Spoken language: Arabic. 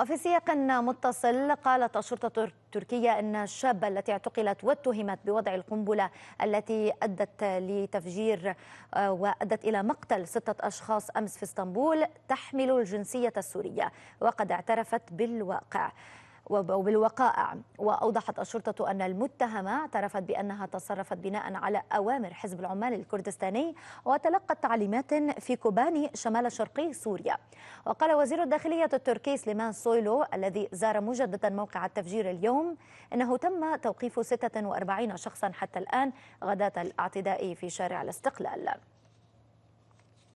وفي سياق متصل قالت الشرطة التركية أن الشابة التي اعتقلت واتهمت بوضع القنبلة التي أدت لتفجير آه، وأدت إلى مقتل ستة أشخاص أمس في اسطنبول تحمل الجنسية السورية وقد اعترفت بالواقع وبالوقائع وأوضحت الشرطة أن المتهمة اعترفت بأنها تصرفت بناء على أوامر حزب العمال الكردستاني وتلقت تعليمات في كوباني شمال شرقي سوريا وقال وزير الداخلية التركي سليمان سويلو الذي زار مجددا موقع التفجير اليوم أنه تم توقيف 46 شخصا حتى الآن غداة الاعتداء في شارع الاستقلال